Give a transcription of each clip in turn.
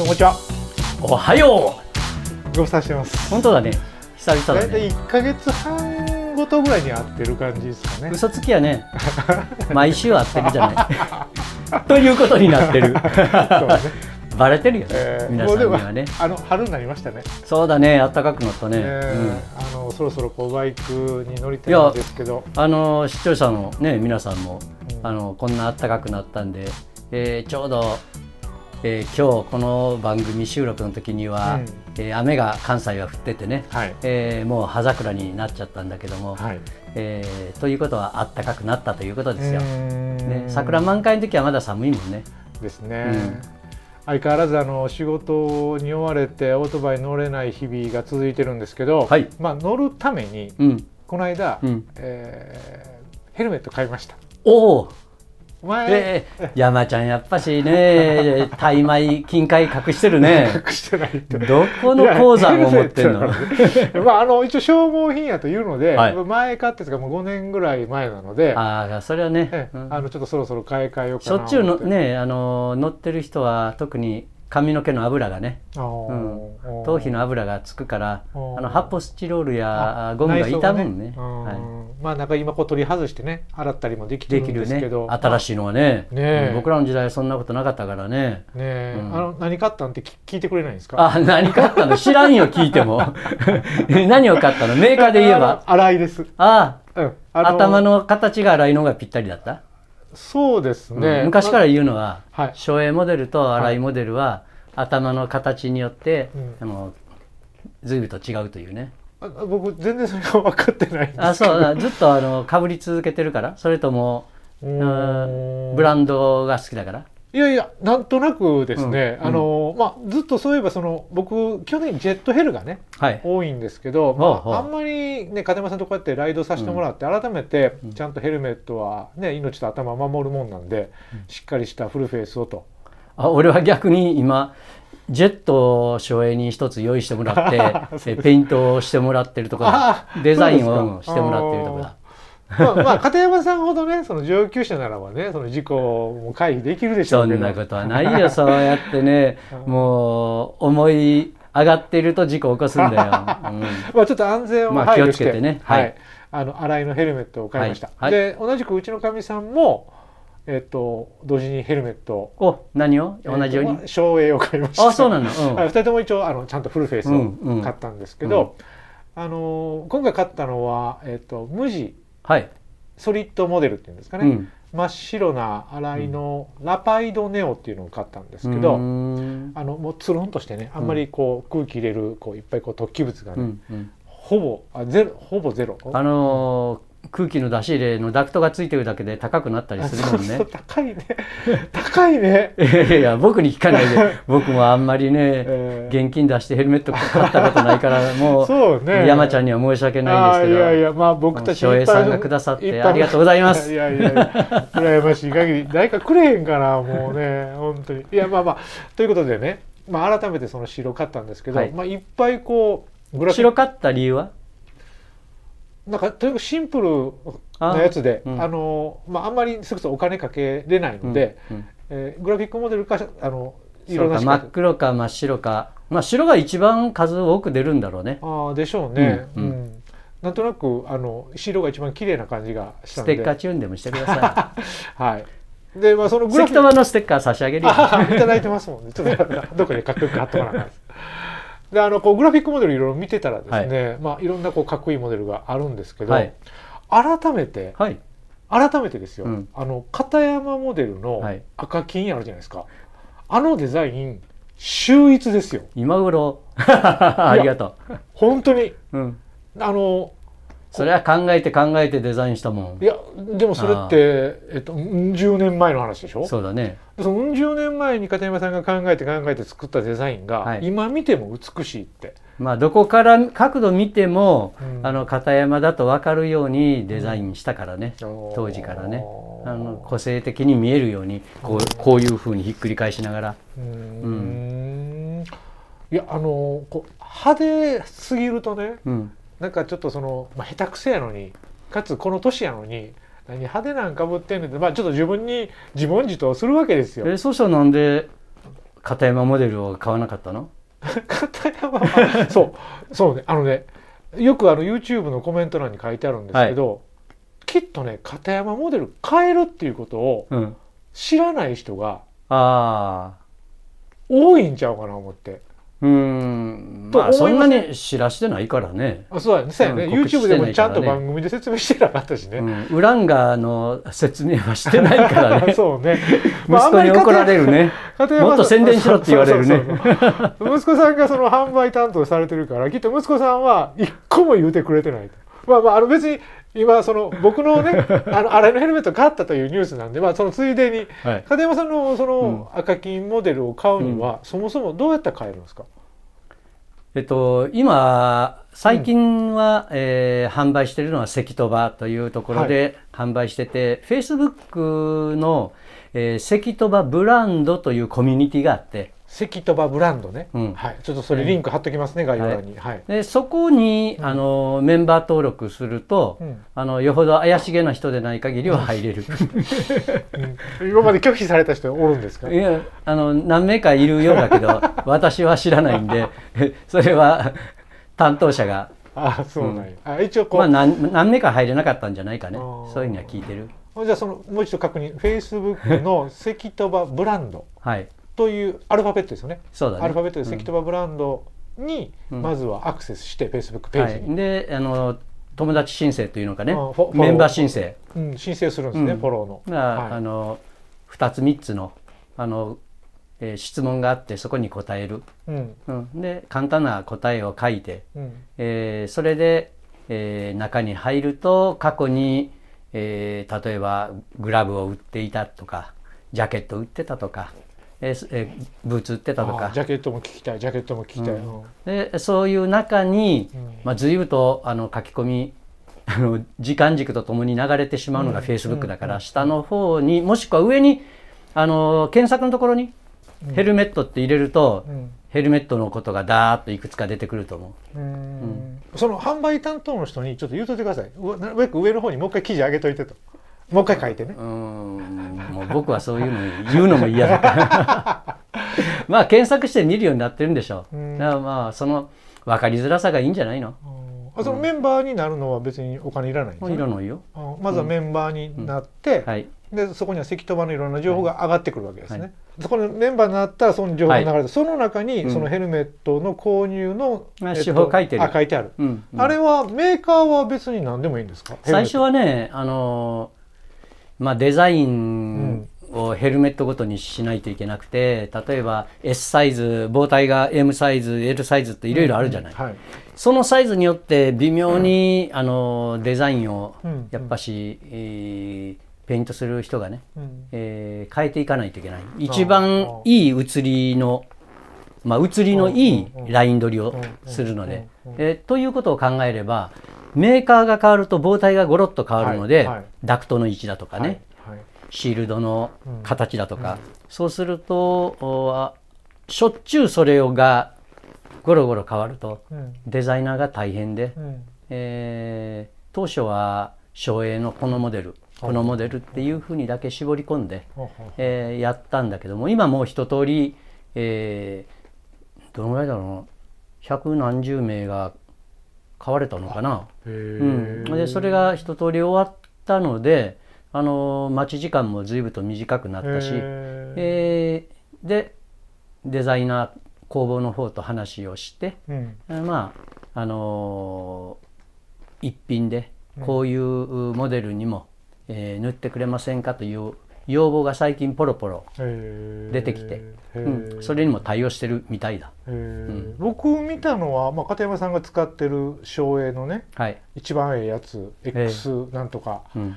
こんにちは。おはよう。ご無沙汰してます。本当だね。久々だね。大体一ヶ月半ごとぐらいに会ってる感じですかね。嘘つきやね。毎週会ってるじゃない。ということになってる。バレてるよね、えー、皆さんにはねあの春になりましたねそうだね暖かくなったね、えー、うん、あのそろそろこうバイクに乗りたいんですけどあの視聴者のね皆さんも、うん、あのこんな暖かくなったんで、えー、ちょうどえー、今日この番組収録の時には、うん、えー、雨が関西は降っててね、はい、えー、もう葉桜になっちゃったんだけども、はい、えー、ということはあったかくなったということですよ、ね、桜満開の時はまだ寒いもんね。ですね。うん相変わらずあの仕事に追われてオートバイ乗れない日々が続いてるんですけど、はい、まあ、乗るために、この間、うん、えー、ヘルメット買いました。おおえ山ちゃんやっぱしね大枚金塊隠してるね隠してないってどこの鉱山を持ってんのまああの一応消耗品やというので、はい、前買ってでかもう5年ぐらい前なのでああそれはね、うん、あのちょっとそろそろ買い替えようかなしょっちゅうのねあの乗ってる人は特に髪の毛の油がね、うん、頭皮の油がつくからあの発泡スチロールやゴムが傷むんね、ね、はい、まあなんか今こう取り外してね洗ったりもできてるんですけど、ね、新しいのはね、ね、僕らの時代そんなことなかったからねね、うん、あの何買ったんって聞いてくれないんですかあ何買ったの知らんよ聞いても 何を買ったのメーカーで言えば洗いですああ、うん、あの頭の形が洗いのがぴったりだったそうですね、うん、昔から言うのは省エ、はい、モデルと荒いモデルは、はい、頭の形によって、うん、あの随分と違うというね僕全然それが分かってないあそうずっとあのかぶり続けてるからそれともブランドが好きだからいやいやなんとなくですね、うん、あのまあ、ずっとそういえばその僕去年ジェットヘルがね、はい、多いんですけど、まあ、あ、んまり、ね、金山さんとこうやってライドさせてもらって、うん、改めてちゃんとヘルメットは、ね、命と頭守るもんなんで、しっかりしたフルフェイスをと。あ俺は逆に今ジェット省エに一つ用意してもらって ペイントをしてもらってるとかデザインをしてもらってるとかまあ、まあ、片山さんほどねその上級者ならばねその事故も回避できるでしょうけどそんなことはないよ そうやってねもう思い上がってると事故を起こすんだよ、うん、まあちょっと安全を配慮して、まあ、気をつけてね、はい、はい、あの洗いのヘルメットを買いました、はい、で同じくうちのかみさんもえっと、同時にヘルメットを何を同じように、えー、照英を買いましたあそうなの、うん、2人とも一応あのちゃんとフルフェイスを買ったんですけど、うんうん、あの今回買ったのは、えっと、無地はい、ソリッドモデルっていうんですかね、うん、真っ白な洗いのラパイドネオっていうのを買ったんですけど、うん、あのもうつるんとしてねあんまりこう空気入れるこういっぱいこう突起物がね、うんうん、ほぼあゼロほぼゼロ。あのー空気の出し入れのダクトがついてるだけで高くなったりするもんね。高いね。高いね。いや僕に聞かないで、僕もあんまりね、えー、現金出してヘルメットかかったことないからもうそう、ね、山ちゃんには申し訳ないんですけど。いやいやまあ僕たち翔平さんがくださってありがとうございます。いやいや羨ましい限り誰かくれへんからもうね本当にいやまあまあということでねまあ改めてその白買ったんですけど、はい、まあいっぱいこう白買った理由はなんかとにかくシンプルなやつであうん、あのまあ、あんまりすぐお金かけれないので、うんうん、えー、グラフィックモデルかあの色が真っ黒か真っ白か、まあ、白が一番数多く出るんだろうね。ああでしょうね。うんなんとなくあの白が一番綺麗な感じがしたのでステッカーチューンでもしてください はいでまあそのグラフィックのステッカー差し上げるよいただいてますもんねちょっとどこでかっこく貼っとかなあかすであのこうグラフィックモデルいろいろ見てたらですね、はいまあ、いろんなこうかっこいいモデルがあるんですけど、はい、改めて、はい、改めてですよ、うん、あの片山モデルの赤金あるじゃないですか、あのデザイン秀逸ですよ今頃 ありがとう本当に、うん、あのそれは考えて考えてデザインしたもんいやでもそれってえっと十年前の話でしょそうだねその十年前に片山さんが考えて考えて作ったデザインが、はい、今見ても美しいってまあどこから角度見ても、うん、あの片山だと分かるようにデザインしたからね、うん、当時からねあの個性的に見えるようにこうこういうふうにひっくり返しながらうんいやあのこう派手すぎるとね、うんなんかちょっとその、まあ、下手くそやのにかつこの年やのに何派手なんかぶってんねんって、まあ、ちょっと自分に自問自答するわけですよ。えー、そうしたらなんで片山モデルを買わなかったの 片山そうそうねあのねよくあの YouTube のコメント欄に書いてあるんですけど、はい、きっとね片山モデル買えるっていうことを知らない人が多いんちゃうかな思って。うん、まあそんなに知らしてないからね。あそうだね。そうやね、YouTube でもちゃんと番組で説明してなかったしね。うん、ウランガーの説明はしてないからね。そうね。まあ、息子に怒られるね。もっと宣伝しろって言われるね。息子さんがその販売担当されてるから、きっと息子さんは一個も言うてくれてない。まあまあ、あの別に今その僕のね あのあれのヘルメット買ったというニュースなんで、まあ、そのついでに、はい、片山さんのその赤金モデルを買うには、うん、そもそもどうやって買えるんですか、えっと、今最近は、うん、えー、販売しているのは関戸場というところで販売してて、フェイスブックの、えー、関戸場ブランドというコミュニティがあって、関とばブランドね、うん、はい、ちょっとそれリンク貼っときますね、うん、概要欄に、はい、はい、でそこにあの、メンバー登録すると、うん、あのよほど怪しげな人でない限りは入れる、今まで拒否された人おるんですかいやあの何名かいるようだけど 私は知らないんで それは担当者があそうなんあ一応こう、何何名か入れなかったんじゃないかねそういうのは聞いてるじゃあそのもう一度確認フェイスブックの関とばブランドはいというアルファベットですよね。そうだねアルファベットで関鳥羽ブランドにまずはアクセスして、フェイスブックページに。はい、であの友達申請というのかねメンバー申請、うん、申請するんですね、うん、フォローの。はい、あの2つ3つのあの、えー、質問があってそこに答える、うん、うん、で簡単な答えを書いて、うん、えー、それで、えー、中に入ると過去に、えー、例えばグラブを売っていたとかジャケット売ってたとかえーえー、ブーツ売ってたとかジャケットも聞きたいジャケットも聞きたい、うん、でそういう中に、まあ、随分とあの書き込みあの時間軸とともに流れてしまうのがフェイスブックだから、うん、下の方にもしくは上にあの検索のところにヘルメットって入れると、ヘルメットのことがだーっといくつか出てくると思う。うん、その販売担当の人にちょっと言うといてください。上の方にもう一回記事上げといてと。もう一回書いてね。うんもう僕はそういうの言うのも嫌だから まあ検索して見るようになってるんでしょう、うだからまあその分かりづらさがいいんじゃないの、あそのメンバーになるのは別にお金いらないんですね、ね、いらないよまずはメンバーになって、はい、でそこには関東のいろんな情報が上がってくるわけですね、はい、そこのメンバーになったらその情報が流れて、はい、その中にそのヘルメットの購入の、うんえっと、手法書いてるあ書いてある、うんうん、あれはメーカーは別に何でもいいんですか最初はねあのーまあ、デザインをヘルメットごとにしないといけなくて例えば S サイズ棒体が M サイズ L サイズっていろいろあるじゃない、うんはい、そのサイズによって微妙に、うん、あのデザインをやっぱし、うん、えー、ペイントする人がね、うん、えー、変えていかないといけない一番いい写りのまあ、写りのいいライン取りをするので、えということを考えればメーカーが変わると棒体がゴロッと変わるので、はいはい、ダクトの位置だとかね、はい、シールドの形だとか、うん、そうするとしょっちゅうそれをがゴロゴロ変わると、うん、デザイナーが大変で、うん、えー、当初は省営のこのモデルこのモデルっていうふうにだけ絞り込んで、えー、やったんだけども今もう一通り、えー、どのぐらいだろう百何十名が買われたのかな、うん、でそれが一通り終わったのであの待ち時間も随分と短くなったし、えー、でデザイナー工房の方と話をして、うん、まああのー、一品でこういうモデルにも、うん、えー、塗ってくれませんかという要望が最近ポロポロ出てきて、うん、それにも対応してるみたいだ、うん、僕見たのは、まあ、片山さんが使ってる省エのね、はい、一番ええやつ X なんとか、うん、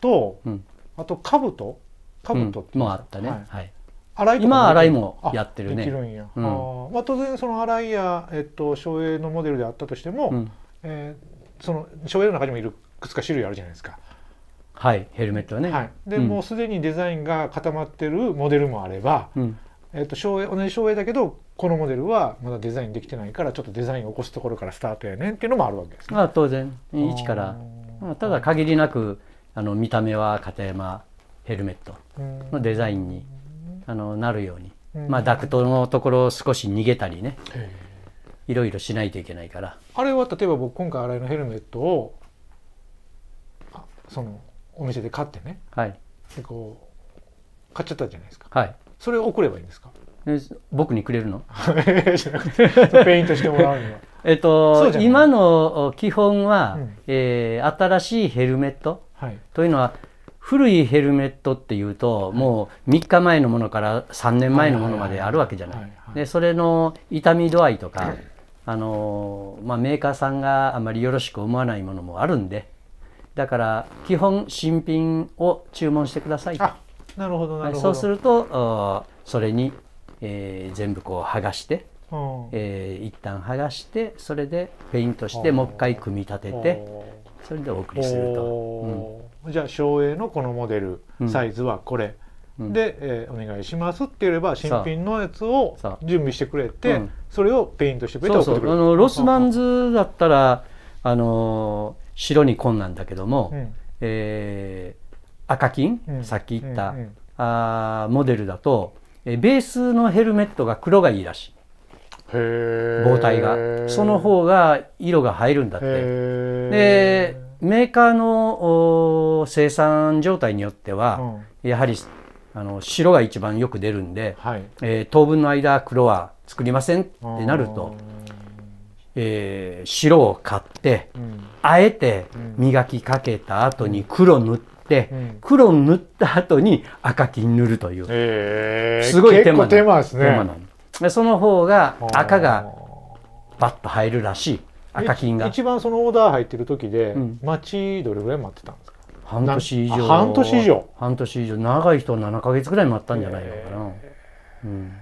と、うん、あと兜兜って、うん、もあったね、はい、はい洗洗いもやってるねできるんや、うん、あまあ、当然その洗いや、えっと、省エのモデルであったとしても、うん、えー、その省エの中にもいくつか種類あるじゃないですかはいヘルメットね、はい、で、うん、もうすでにデザインが固まってるモデルもあれば、うん、えー、と同じ省エだけどこのモデルはまだデザインできてないからちょっとデザインを起こすところからスタートやねんっていうのもあるわけですね。あ当然一からただ限りなくあの見た目は片山ヘルメットのデザインにあのなるように、まあ、ダクトのところを少し逃げたりねいろいろしないといけないからあれは例えば僕今回洗いのヘルメットをそのお店で買ってね、はい、でこう買っちゃったじゃないですか、はい、それを送ればいいんですか僕にくれるのじゃなくてペイントしてもらうには えっと今の基本は、うん、えー、新しいヘルメット、はい、というのは古いヘルメットっていうと、もう3日前のものから3年前のものまであるわけじゃない。でそれの痛み度合いとか、あのまあ、メーカーさんがあまりよろしく思わないものもあるんで、だから基本新品を注文してくださいあなるほどなるほど、そうするとそれに、えー、全部こう剥がして、うん、えー、一旦剥がしてそれでペイントしてもう一回組み立ててそれでお送りすると、うん、じゃあ省エのこのモデル、サイズはこれ、うん、で、えー、お願いしますって言えば新品のやつを準備してくれてそ,、れをペイントしてくれて送ってくれるそうそうあのロスマンズだったらあのー白に紺なんだけども、うん、えー、赤金、うん、さっき言った、うんうん、あモデルだと、えベースのヘルメットが黒がいいらしい。防体がその方が色が入るんだってでメーカーの生産状態によっては、うん、やはりあの白が一番よく出るんで、はい、えー、当分の間黒は作りませんってなるとえー、白を買って、うん、あえて磨きかけた後に黒塗って、うん、黒塗った後に赤金塗るという、えー、すごい手間手間ですねでその方が赤がバッと入るらしい赤金が一番そのオーダー入ってる時で、うん、待ちどれぐらい待ってたんですか半年以上半年以上半年以上長い人は7か月ぐらい待ったんじゃないのかな、うん、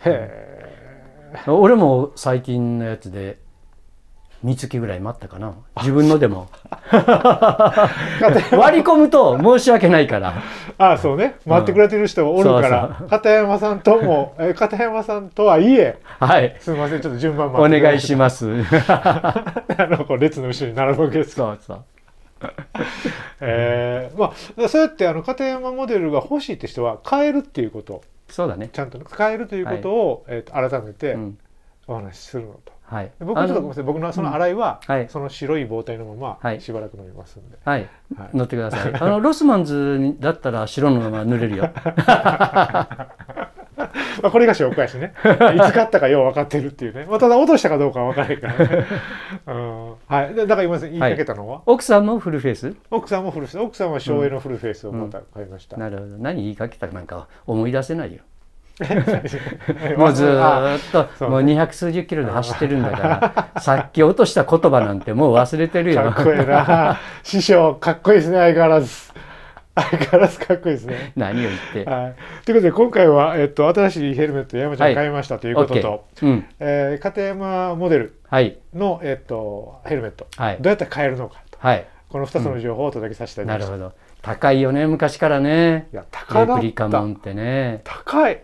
へえ 俺も最近のやつで三月ぐらい待ったかな自分のでも割り込むと申し訳ないからああそうね待ってくれてる人もおるから片山さんとも片山さんとはいえはいすみませんちょっと順番待ってお願いします あのこう列の後ろに並ぶわけですそうそうえー、まあそうやってあの片山モデルが欲しいって人は変えるっていうことそうだねちゃんと使えるということを、えー、と改めてお話しするのと、はい、僕ちょっとごめんなさい僕のその洗いは、その白い棒体のまましばらく乗りますんではい、乗ってくださいあのロスマンズだったら白のまま塗れるよ まあこれが紹介しねいつ買ったかよう分かってるっていうね、まあ、ただ落としたかどうかは分からへんからねはい、だから今言いかけたのは、はい、奥さんもフルフェイス奥さんもフルフェイス奥さんは省エのフルフェイスをまた買いました、うんうん、なるほど何言いかけたなんか思い出せないよ もうずっともう二百数十キロで走ってるんだから さっき落とした言葉なんてもう忘れてるよかっこいいな師匠かっこいいですね相変わらず相変わらずかっこいいですね何を言って、はい、ということで今回は、えっと、新しいヘルメット山ちゃん買いました、はい、ということと、okay うん、えー、片山モデルはい、の、えっと、ヘルメット、はい、どうやって買えるのかと、この2つの情報をお届けさせていただきまし、うん、なるほど高いよね昔からねいや高レプリカモンってね高い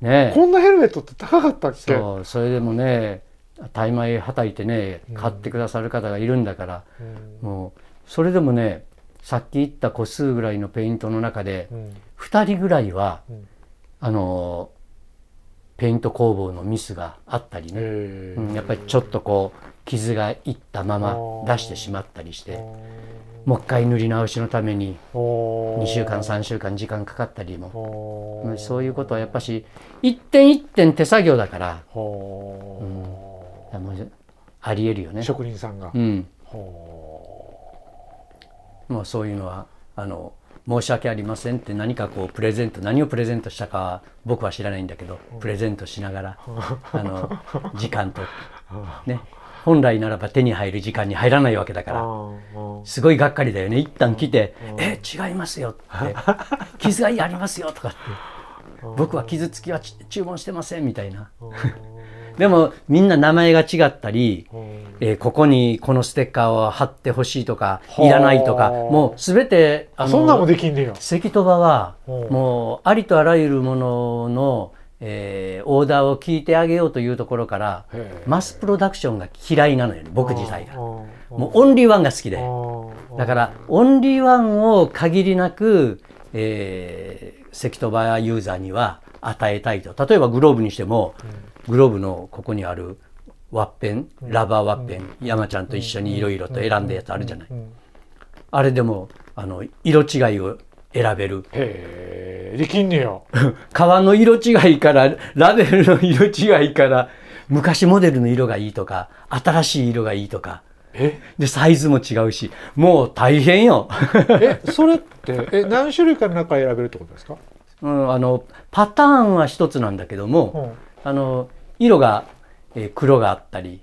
ねこんなヘルメットって高かったっけそうそれでもね大枚はたいてね買ってくださる方がいるんだから、うん、もうそれでもねさっき言った個数ぐらいのペイントの中で、うん、2人ぐらいは、うん、あのペイント工房のミスがあったりね、うん、やっぱりちょっとこう傷がいったまま出してしまったりしてもう一回塗り直しのために2週間3週間時間かかったりもそういうことはやっぱし一点一点手作業だから、うん、ありえるよね職人さんが。うん、もうそういうのはあの申し訳ありませんって何かこうプレゼント何をプレゼントしたかは僕は知らないんだけどプレゼントしながら あの時間と ね本来ならば手に入る時間に入らないわけだからすごいがっかりだよね一旦来て「え違いますよ」って「傷 がいありますよ」とかって「僕は傷つきは注文してません」みたいな。でもみんな名前が違ったり、えー、ここにこのステッカーを貼ってほしいとかいらないとかもう全てあのそんなもできんねよ関戸場はもうありとあらゆるものの、えー、オーダーを聞いてあげようというところからマスプロダクションが嫌いなのよ、ね、僕自体がもうオンリーワンが好きでだからオンリーワンを限りなく、えー、関戸場ユーザーには与えたいと例えばグローブにしても、グローブのここにあるワッペンラバーワッペン、山ちゃんと一緒にいろいろと選んだやつあるじゃない、あれでもあの色違いを選べるへえできんねや 革の色違いからラベルの色違いから昔モデルの色がいいとか新しい色がいいとかでサイズも違うしもう大変よえそれってえ何種類かの中選べるってことですかうん、あのパターンは一つなんだけども、あの色が、えー、黒があったり、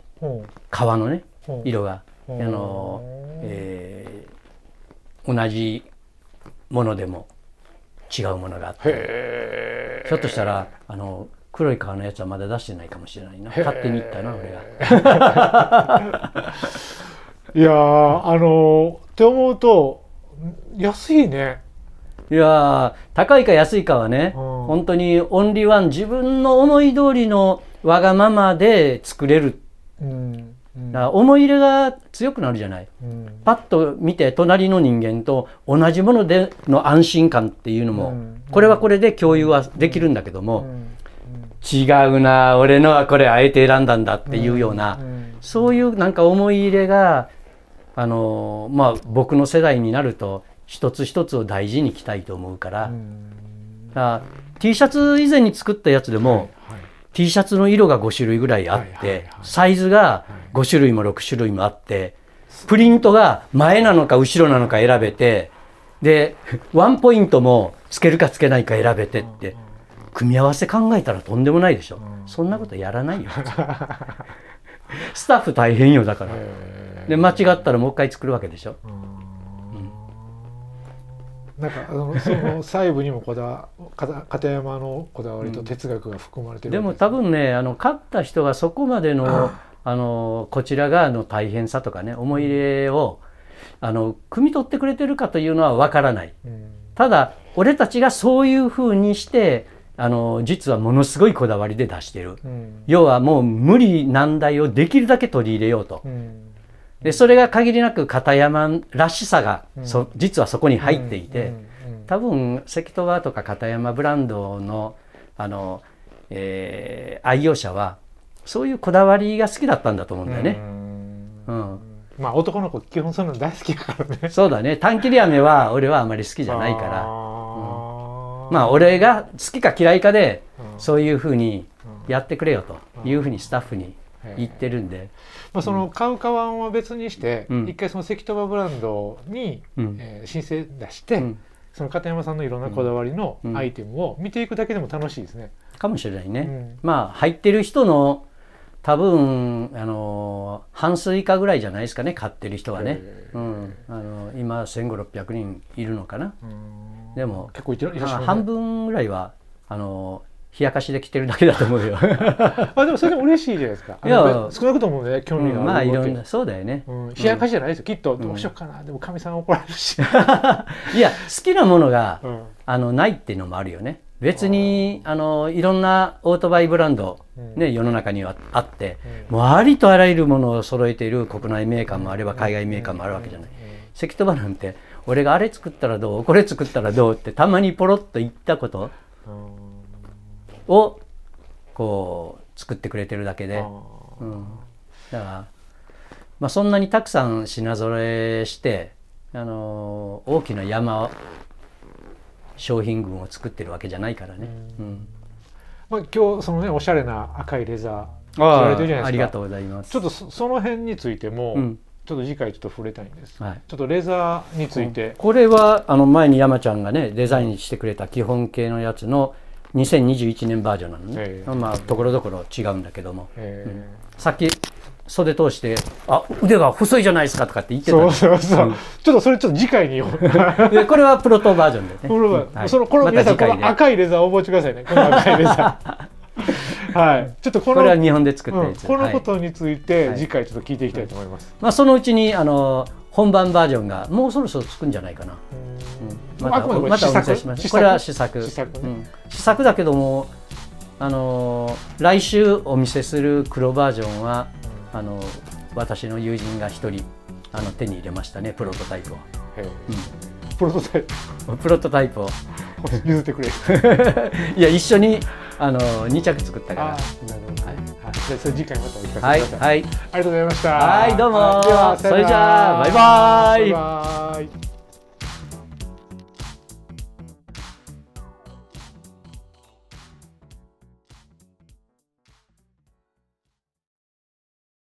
革のね色が、あのえー、同じものでも違うものがあってひょっとしたらあの黒い革のやつはまだ出してないかもしれないな勝手に言ったな俺が。いやあのって思うと安いね。いや高いか安いかはね、うん、本当にオンリーワン自分の思い通りのわがままで作れる、うんうん、だ思い入れが強くなるじゃない、うん、パッと見て隣の人間と同じものでの安心感っていうのも、うん、これはこれで共有はできるんだけども、違うな俺のはこれあえて選んだんだっていうような、そういうなんか思い入れがあのまあ僕の世代になると一つ一つを大事に着たいと思うからだから T シャツ以前に作ったやつでも、はいはい、T シャツの色が5種類ぐらいあって、はいはいはい、サイズが5種類も6種類もあって、プリントが前なのか後ろなのか選べてでワンポイントもつけるかつけないか選べてって組み合わせ考えたらとんでもないでしょ、うん、そんなことやらないよ スタッフ大変よだからで間違ったらもう一回作るわけでしょ、うんなんかあのその細部にもこだ片山のこだわりと哲学が含まれてるで,、でも多分ねあの勝った人がそこまでのあのこちら側の大変さとかね思い入れをあの汲み取ってくれてるかというのは分からない、うん、ただ俺たちがそういうふうにしてあの実はものすごいこだわりで出してる、うん、要はもう無理難題をできるだけ取り入れようと、うん、でそれが限りなく片山らしさが、うん、実はそこに入っていて、多分関戸川とか片山ブランドのあの、えー、愛用者はそういうこだわりが好きだったんだと思うんだよね。うん、まあ男の子基本そういうの大好きだからね。そうだね短切り飴は俺はあまり好きじゃないから、うん、まあ俺が好きか嫌いかでそういうふうにやってくれよというふうにスタッフに言ってるんで、まあ、その買うかわんは別にして、うん、一回その関東ブランドに、うん、えー、申請出して、うん、その片山さんのいろんなこだわりのアイテムを見ていくだけでも楽しいですね。かもしれないね。まあ入ってる人の多分あの半数以下ぐらいじゃないですかね買ってる人はね、うん、あの今1,500600人いるのかなでも結構いらっしゃる、ね、半分ぐらいはあの冷やかしで着てるだけだと思うよ あでもそれでも嬉しいじゃないですかいや少なくともね興味がある、うん、まあいろんなそうだよね、うん、冷やかしじゃないですよきっとどうしようかな、うん、でもかみさん怒られるし いや好きなものが、あのないっていうのもあるよね別にあのいろんなオートバイブランド、ね、世の中にはあって、もうありとあらゆるものを揃えている国内メーカーもあれば海外メーカーもあるわけじゃない。石飛ばなんて俺があれ作ったらどうこれ作ったらどうってたまにポロッと言ったことうんをこう作ってくれてるだけで、うん、だから、まあ、そんなにたくさん品揃えして、あのー、大きな山商品群を作ってるわけじゃないからね。うん、まあ、今日そのねおしゃれな赤いレザー着られてるじゃないですかありがとうございますちょっとその辺についても、うんちょっと次回ちょっと触れたいんです、はい、ちょっとレザーについてこれはあの前に山ちゃんがねデザインしてくれた基本形のやつの2021年バージョンなのね、えー、まあところどころ違うんだけども、えーうん、さっき袖通して「あ腕が細いじゃないですか」とかって言ってたそうそうそう、うん、ちょっとそれちょっと次回に これはプロトバージョンでね、うんはい、そのこの皆さん、ま、この赤いレザーをお覚えてくださいね この赤いレザー はい、ちょっとこのこれは日本で作ったやつ、うん、このことについて次回ちょっと聞いていきたいと思います、はいはい、まあ、そのうちにあの本番バージョンがもうそろそろつくんじゃないかな、うんまたまたお見せしましこれは試作試作,、ねうん、試作だけどもあの来週お見せする黒バージョンはあの私の友人が一人あの手に入れましたねプロトタイプを、うん、プロトタイププロトタイプを譲ってくれ いや一緒にあの2着作ったからじゃあ次回またお聞かせください、はい、はい、ありがとうございましたはいどうも、はい、ではそれじゃあバイバイバイバイ